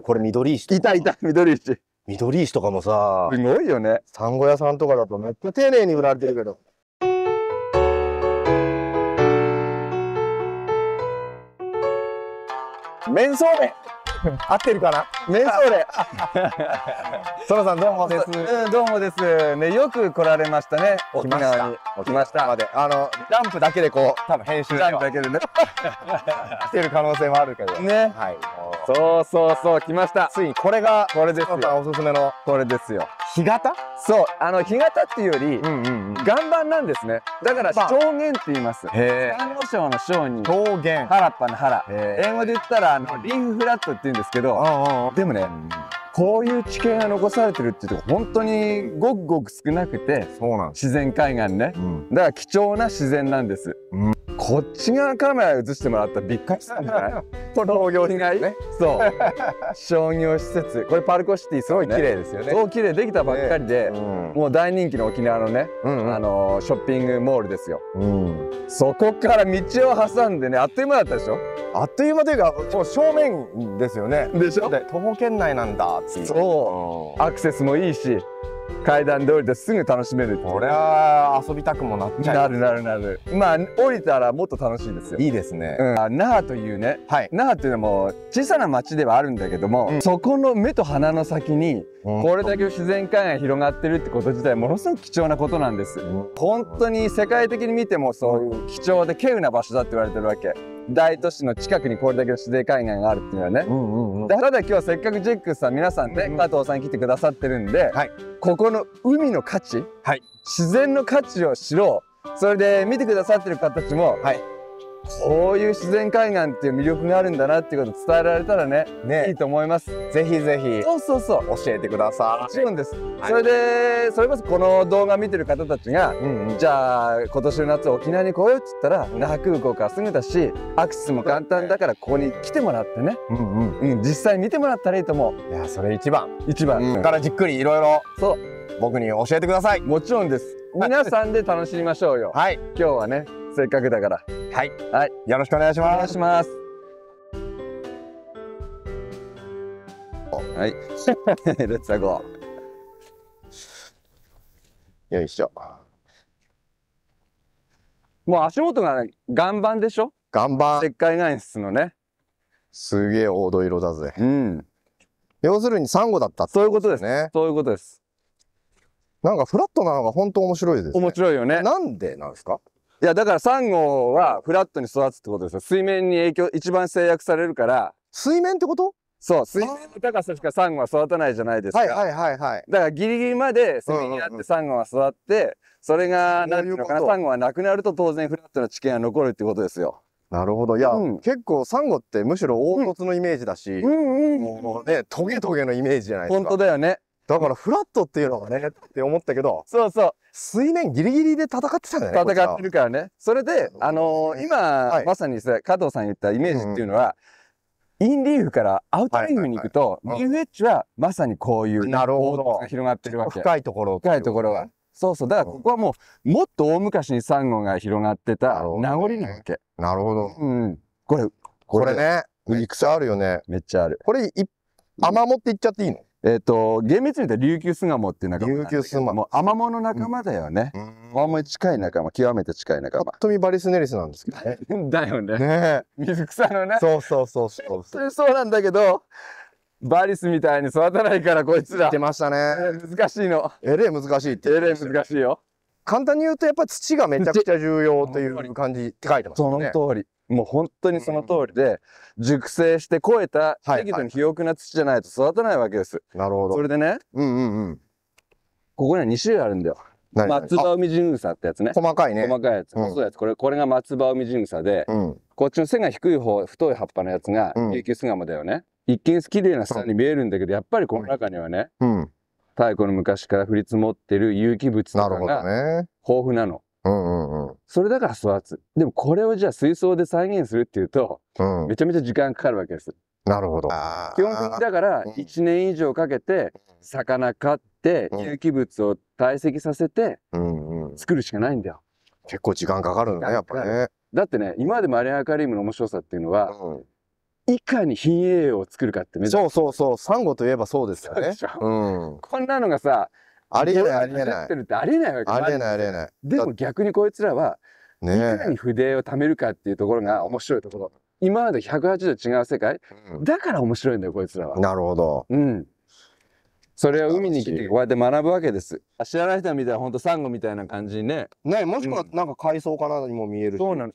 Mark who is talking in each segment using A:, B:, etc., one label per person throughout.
A: これ緑石いたいた緑石緑石とかもさすごいよね産後屋さんとかだとめっちゃ丁寧に売られてるけど麺そうめん 合ってるかな麺そうめんそら さんどうもです、うん、どうもですねよく来られましたね沖縄に来ましたまであのランプだけでこう多分編集ランプだけでね 来てる可能性もあるけどねはいそうそうそう、来ました。ついにこれが、これですよ。おすすめの。これですよ。干潟そう、あの、干潟っていうより、うんうんうん、岩盤なんですね。だから、証言って言います。へ珊瑚礁の礁に、証言。原っぱの原。英語で言ったら、あの、リーフフラットって言うんですけど、でもね、うんこういう地形が残されてるっていうと本当にごくごく少なくてそうなん自然海岸ね、うん、だから貴重な自然なんです、うん、こっち側カメラ映してもらったらびっくりしたんじゃないこの工業地帯ねそう商業施設これパルコシティすごい綺麗ですよねそう綺麗できたばっかりで、ねうん、もう大人気の沖縄のね、うんうん、あのショッピングモールですよ、うん、そこから道を挟んでねあっという間だったでしょあっという間というかもう正面ですよねでしょで徒歩圏内なんだっていうそうアクセスもいいし階段通りですぐ楽しめるこれは遊びたくもなっちゃうなるなるなるまあ降りたらもっと楽しいですよいいですね、うん、那覇というね、はい、那覇というのも小さな町ではあるんだけども、うん、そこの目と鼻の先にこれだけ自然界が広がってるってこと自体ものすごく貴重なことなんです、うん、本当に世界的に見てもそういう貴重で稀有な場所だって言われてるわけ大都市の近くにこれだけの自然海岸があるっていうのはね、うんうんうん、で原今日はせっかくジェックスさん皆さんね、うんうん、加藤さん来てくださってるんで、はい、ここの海の価値、はい、自然の価値を知ろうそれで見てくださってる方たちも、はい、こういう自然海岸っていう魅力があるんだなっていうこと伝えられたらね、ね、いいと思いますぜひぜひそうそうそう教えてくださいもちろんです、はい、それでそれこそこの動画見てる方たちが、うんうん、じゃあ今年の夏沖縄に来ようっつったら那覇空港からすぐだしアクセスも簡単だからここに来てもらってね、うん、うん、うん、実際見てもらったらいいと思ういやそれ一番一番、うん、からじっくりいろいろそう僕に教えてくださいもちろんです皆さんで楽しみましょうよはい今日はねせっかくだから。はい。はい。よろしくお願いします。お願いします。はい。レッツゴー。よいしょ。もう足元が、岩盤でしょ岩盤。石灰岩質のね。すげえ黄土色だぜ。うん。要するにサンゴだったっ、ね、そういうことですね。そういうことです。なんかフラットなのが本当面白いです、ね、面白いよね。なんでなんですかいや、だからサンゴはフラットに育つってことですよ。水面に影響、一番制約されるから。水面ってことそう、水面の高さしかサンゴは育たないじゃないですか。はいはいはいはい。だからギリギリまでセミになってサンゴが育って、それが、なていうのかな、サンゴがなくなると当然フラットな地形が残るってことですよ。なるほど。いや、うん、結構サンゴってむしろ凹凸のイメージだし、うん、もうね、トゲトゲのイメージじゃないですか。本当だよね。だからフラットっていうのがね、って思ったけど、そうそう。水面ギリギリで戦ってたんだね。戦ってるからね。それで、あのー、今、はい、まさにさ、加藤さん言ったイメージっていうのは、うん、インリーフからアウトリーフに行くと、リーフエッジはまさにこういう、なるほど。が広がってるわけ。深いところ。深いところが。そうそう。だからここはもう、もっと大昔にサンゴが広がってた名残なわけ。なるほど。うん。これ、これね。いくつあるよね。めっちゃある。これ、い、雨もっていっちゃっていいのえっ、ー、と、厳密に言うと琉球巣鴨っていう仲間。琉球巣鴨。アマモの仲間だよね。アマモに近い仲間、極めて近い仲間。パッと見バリスネリスなんですけどね。だよね。ね水草のね。そうそうそうそうそう。そうなんだけど、バリスみたいに育たないからこいつら。言ってましたね。難しいの。えれ難しいって。えれ難しいよ。簡単に言うとやっぱ土がめちゃくちゃ重要という感じって書いてますね。その通り。もう本当にその通りで、うん、熟成して肥えた適度に肥沃な土じゃないと育たないわけです。なるほど。それでね、うんうんうん。ここには2種類あるんだよ。松葉海神草ってやつね。細かいね。細かいやつ。細いやつ。これ、これが松葉海神草で、うん、こっちの背が低い方、太い葉っぱのやつが、琉球巣鴨だよね。一見綺麗な下に見えるんだけど、やっぱりこの中にはね、うん、太古の昔から降り積もってる有機物とかが豊富なの。うんうんうん、それだから育つでもこれをじゃあ水槽で再現するっていうと、うん、めちゃめちゃ時間かかるわけですなるほど基本的にだから1年以上かけて魚飼って有機物を堆積させて作るしかないんだよ、うんうん、結構時間かかるんだねやっぱねだってね今までマリンアカリウムの面白さっていうのは、うんいかに品栄養を作るかってめそうそうそうサンゴといえばそうですよねうん、こんなのがさありえないありえないってるってありえないわけありえないありえないでも逆にこいつらは、ね、いかに筆を貯めるかっていうところが面白いところ今まで180度違う世界、うん、だから面白いんだよこいつらはなるほどうんそれを海に来てこうやって学ぶわけです知らない人は見たら本当サンゴみたいな感じにねねもしくはなんか海藻かなにも見えるし、うん、そうなの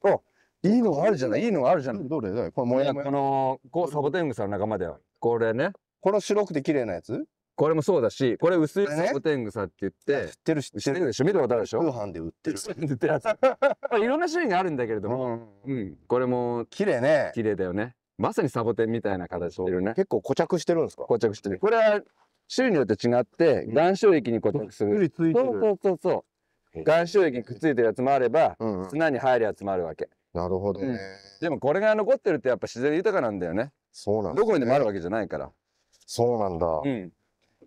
A: いいのがあるじゃないいいのがあるじゃないどれだよこれもやこのこうサボテングサの仲間だよこれねこの白くて綺麗なやつこれもそうだし、これ薄いサボテングサって言って、知ってる知ってるでしょ見たことあるでしょ通販で売ってる。売ってるやつ。いろんな種類があるんだけれども、うん、これも綺麗ね。綺麗だよね。まさにサボテンみたいな形してるね。結構固着してるんですか固着してる。これは種類によって違って、岩礁液に固着する。そうそうそうそう。岩礁液にくっついてるやつもあれば、砂に入るやつもあるわけ。なるほどね、うん、でもこれが残ってるってやっぱ自然豊かなんだよね。そうなん、ね、どこにでもあるわけじゃないから。そうなんだ。うん、い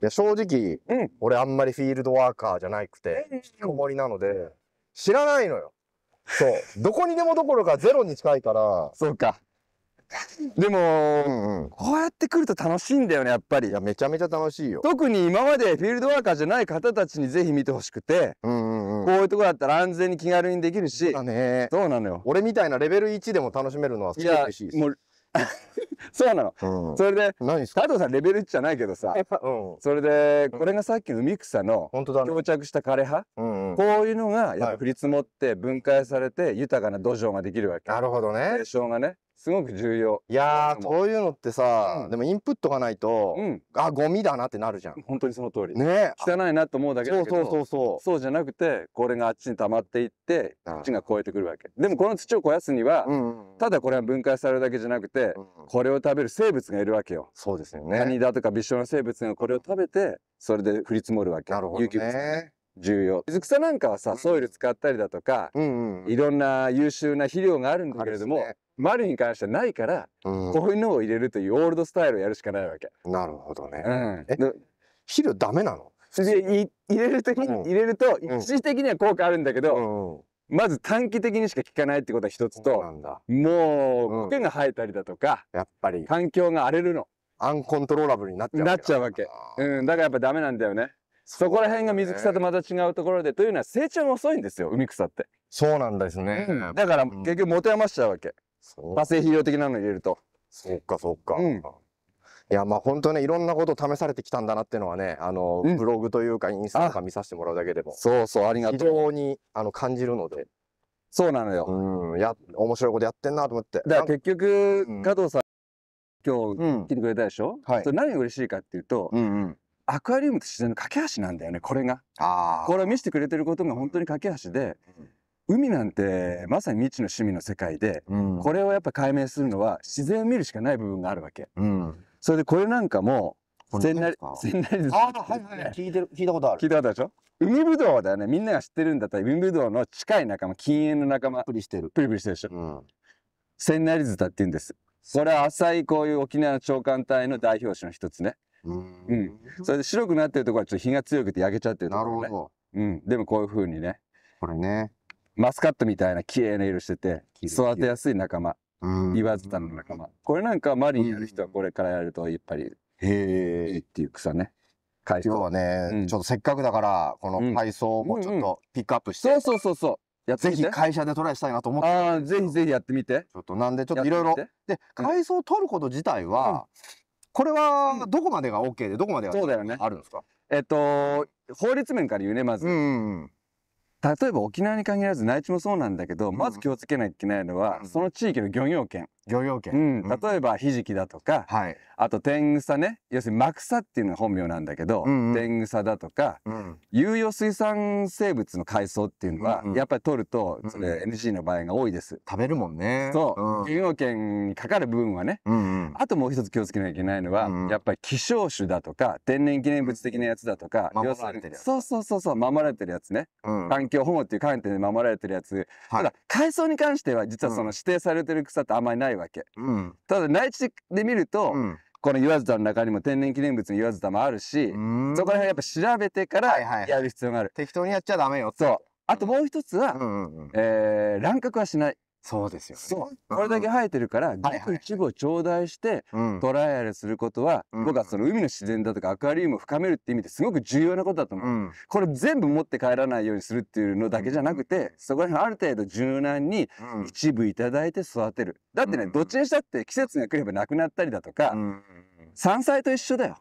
A: や正直、うん、俺あんまりフィールドワーカーじゃなくて、引きこもりなので、知らないのよ。そう。どこにでもどころかゼロに近いから。そうか。でも、こうやって来ると楽しいんだよね、やっぱり。いや、めちゃめちゃ楽しいよ。特に今までフィールドワーカーじゃない方たちにぜひ見てほしくて、うんうんうん、こういうとこだったら安全に気軽にできるし、そうね。そうなのよ。俺みたいなレベル1でも楽しめるのはすごい嬉しいし。いやもう そうなの、うん、それで何ですか藤さんレベル1じゃないけどさ、うん、それでこれがさっきの海草の漂着した枯葉、うんうん、こういうのがやっぱ降り積もって分解されて豊かな土壌ができるわけ、なるほどね。がねすごく重要。いやー、そういうのってさ、うん、でもインプットがないと、うん、あ、ゴミだなってなるじゃん。本当にその通り。ね汚いなと思うだけだけど。そうそうそうそう。そうじゃなくて、これがあっちに溜まっていって、っちが超えてくるわけ。でもこの土を肥やすには、うんうん、ただこれは分解されるだけじゃなくて、うんうん、これを食べる生物がいるわけよ。そうですよね。カニだとか微小な生物がこれを食べて、それで降り積もるわけ。なるほど、ね、重要。水草なんかはさ、ソイル使ったりだとか、うんうん、いろんな優秀な肥料があるんだけれども、ね、マルに関してはないから、うん、こういうのを入れるというオールドスタイルをやるしかないわけ。なるほどね。うん、え肥料ダメなの入れると、うん、入れると一時的には効果あるんだけど、まず短期的にしか効かないってことは一つともう苔が生えたりだとか、やっぱり環境が荒れるのアンコントローラブルになっちゃうわけなっちゃうわけ、うん、だからやっぱダメなんだよねそこら辺が水草とまた違うところで、というのは成長が遅いんですよ、海草って。そうなんですね。だから、結局持て余しちゃうわけ。化成肥料的なの入れると。そうか、そうか。うん、いやまあ本当ねいろんなこと試されてきたんだなっていうのはねあの、うん、ブログというかインスタとか見させてもらうだけでもそうそうありがとう非常にあの感じるのでそうなのようんや面白いことやってんなと思ってだから結局、うん、加藤さん今日聞いてくれたでしょ、うん、はい、それ何が嬉しいかっていうと、うんうん、アクアリウムと自然の架け橋なんだよねこれがあこれを見せてくれてることが本当に架け橋で、海なんてまさに未知の趣味の世界で、うん、これをやっぱ解明するのは自然を見るしかない部分があるわけ、うん、それでこれなんかも千成千成ですああはいはい、ね、聞いてる聞いたことある聞いたことあるでしょ海ぶどうだよねみんなが知ってるんだったら海ぶどうの近い仲間禁煙の仲間プリしてるプリプリしてるでしょ、うん、千成ズって言うんですこれは浅いこういう沖縄の長官隊の代表者の一つねうん、それで白くなってるとこはちょっと日が強くて焼けちゃってるね、なるほど、うん、でもこういうふうにねこれねマスカットみたいな綺麗な色してて育てやすい仲間言わずたの仲間これなんかマリンやる人はこれからやるとやっぱりへえっていう草ね今日はね、うん、ちょっとせっかくだからこの海藻もちょっとピックアップして、うんうん、そうそうそうそうやぜひ会社でトライしたいなと思ってああぜひぜひやってみてちょっとなんでちょっといろいろで海藻を取ること自体は、うんこれはどこまでが OK でどこまでがあるんですかえっと法律面から言うねまず、うんうん、例えば沖縄に限らず内地もそうなんだけどまず気をつけないといけないのは、うん、その地域の漁業権漁業権、うん、例えばひじきだとか、はい、あと天草ね要するにマクサっていうのが本名なんだけど、うんうん、天草だとか、うん、有用水産生物の海藻っていうのは、うんうん、やっぱり取るとそれ NG の場合が多いです、食べるもんねそう、うん、漁業権にかかる部分はね、うんうん、あともう一つ気をつけなきゃいけないのは、うんうん、やっぱり希少種だとか天然記念物的なやつだとか要するにそうそうそうそう守られてるやつね、環境保護っていう観点で守られてるやつ、はい、ただ海藻に関しては実はその指定されてる草ってあんまりないないわけ。うん、ただ内地で見ると、うんこの湯浅田の中にも天然記念物の湯浅田もあるしそこら辺やっぱ調べてからやる必要がある、はいはい、適当にやっちゃダメよそうあともう一つは、ううん、えー、乱獲はしないそうですよ、ね、そう。これだけ生えてるから、ごく一部を頂戴して、トライアルすることは、僕はその海の自然だとかアクアリウムを深めるって意味ですごく重要なことだと思う。これ全部持って帰らないようにするっていうのだけじゃなくて、そこら辺ある程度柔軟に一部頂いて育てる。だってね、どっちにしたって季節が来ればなくなったりだとか、山菜と一緒だよ。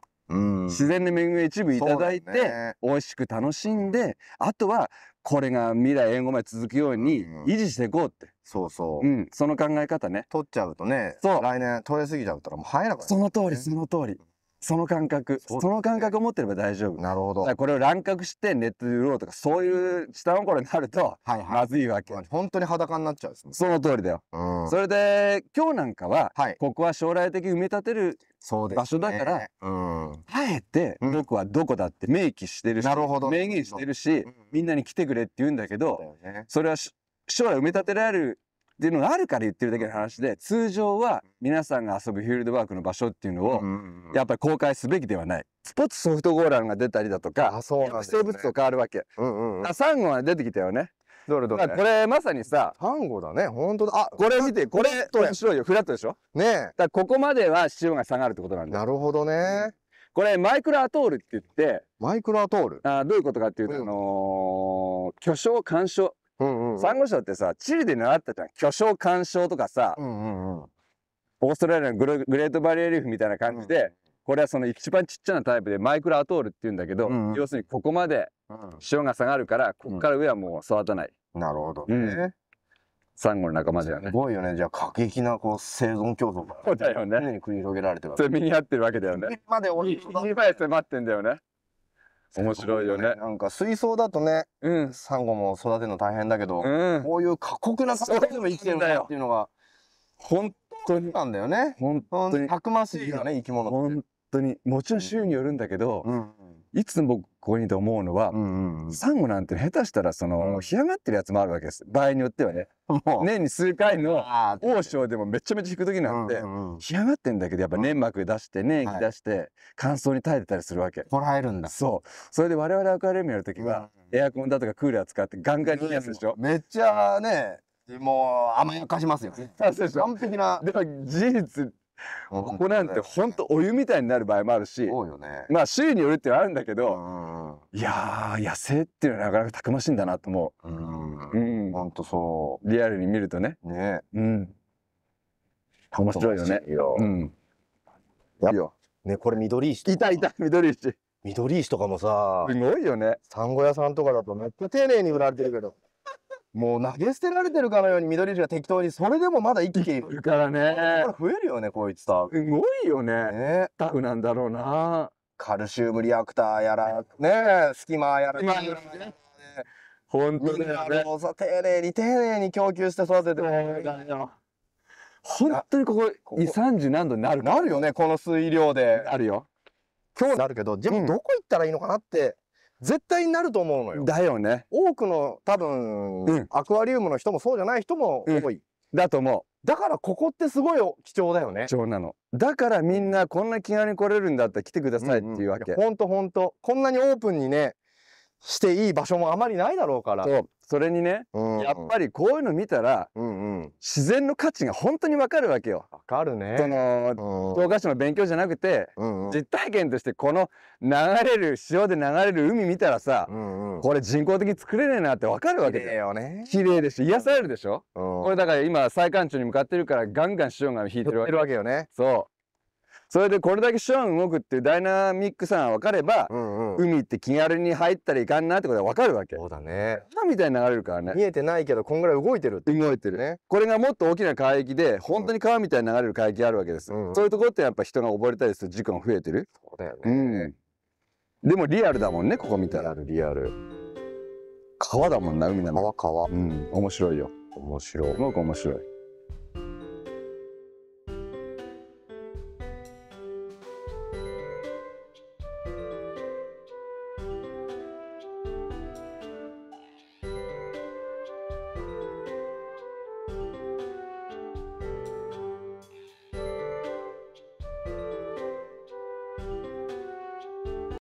A: 自然の恵みを一部いただいて、美味しく楽しんで、あとは、これが未来英語まで続くように維持していこうって。そうそう。うん。その考え方ね。取っちゃうとね。そう。来年取れすぎちゃったらもう入なくなる、その通り、その通り。その感覚その感覚を持ってれば大丈夫なるほどこれを乱獲してネットで売ろうとかそういう下心になるとまずいわけ、はいはい、本当に裸になっちゃうです、ね、その通りだよ、うん、それで今日なんかは、はい、ここは将来的に埋め立てる場所だから、ねうん、あえて僕はどこだって明記してるし、なるほど明言してるし、みんなに来てくれって言うんだけどそれは将来埋め立てられるっていうのがあるから言ってるだけの話で通常は皆さんが遊ぶフィールドワークの場所っていうのをやっぱり公開すべきではないスポーツソフトゴーランが出たりだとかあそうね、生物と変わるわけ、うんうん、あサンゴが出てきたよねどれどれこれまさにさサンゴだね本当だあこれ見てこれ面白いよフラットでしょねだここまでは潮が下がるってことなんだなるほどねこれマイクロアトールって言ってマイクロアトールあどういうことかっていうと、うん、あのー、巨匠干渉うんサンゴ礁ってさ地理で習ったじゃん巨匠鑑賞とかさ、オーストラリアのグレートバリアリーフみたいな感じで、うん、これはその一番ちっちゃなタイプでマイクロアトールって言うんだけど、うんうん、要するにここまで潮が下がるからここから上はもう育たない。なるほどね、うんサンゴの仲間だよね。すごいよね。じゃあ過激なこう生存競争が、そうだよね。常に繰り広げられてるそれ身に合ってるわけだよね。まで追い詰まってんだよね。面白いよね。なんか水槽だとね、うん、サンゴも育てるの大変だけど、うん、こういう過酷な環境でも生きてるんだよっていうのが、本当に。なんだよね。本当に。たくましいよね、生き物本当に。もちろん種によるんだけど、うん、いつも僕ここにと思うのは、うんうん、サンゴなんて下手したらその、干上がってるやつもあるわけです場合によってはね年に数回の王将でもめちゃめちゃ引く時なんて、うんうん、干上がってんだけどやっぱ粘膜出して粘液出して、乾燥に耐えてたりするわけこらえるんだそうそれで我々アクアリウムやる時は、エアコンだとかクーラー使ってガンガンにやつでしょ、うめっちゃねもう甘やかしますよ完璧な。でも事実ここなんて本当お湯みたいになる場合もあるし、ね、まあ種類によるってはあるんだけど、ういや野生っていうのはなかなかたくましいんだなと思う。うん、うん、本当そう。リアルに見るとね。ね。うん。面白いよね。ようん。やよ。ねこれ緑石。いたいた緑石。緑石とかもさ。すごいよね。サンゴ屋さんとかだとめっちゃ丁寧に売られてるけど。もう投げ捨てられてるかのように緑地が適当に、それでもまだ一気に。るからね。これ増えるよね、こいつと。すごいよね。ねタフなんだろうな。カルシウムリアクターやら、ねえ、隙間やら。本当だよね。丁寧に丁寧に供給して育てて本当にここ、2、3時何度になるなるよね、この水量で。あるよ。今日なるけど、でもどこ行ったらいいのかなって絶対になると思うのよ。だよね。多くの多分、うん、アクアリウムの人もそうじゃない人も多い。うん、だと思う。だからここってすごい貴重だよね。貴重なの。だからみんなこんな気軽に来れるんだったら来てくださいっていうわけ。うんうん、ほんとほんと。こんなにオープンにね、していい場所もあまりないだろうから。そう。それにね、うんうん、やっぱりこういうの見たら、うんうん、自然の価値が本当にわかるわけよ。わかるね。その、教科書の勉強じゃなくて、うんうん、実体験としてこの流れる、潮で流れる海見たらさ、うんうん、これ人工的に作れねえなってわかるわけだよ。ね。綺麗でし、癒されるでしょ、うん、これだから今、最寒中に向かってるから、ガンガン潮が引いてるわけよね。そう。それでこれだけ潮が動くっていうダイナミックさが分かれば、うんう海って気軽に入ったらいかんなってことがわかるわけそうだね下みたいに流れるからね見えてないけどこんぐらい動いてるて動いてるねこれがもっと大きな海域で本当に川みたいに流れる海域あるわけです、うん、そういうところってやっぱ人が溺れたりする事故が増えてるそうだよね、うん、でもリアルだもんねここ見たらリアルリアル川だもんな海なの川川うん面白いよ面白いすごく面白い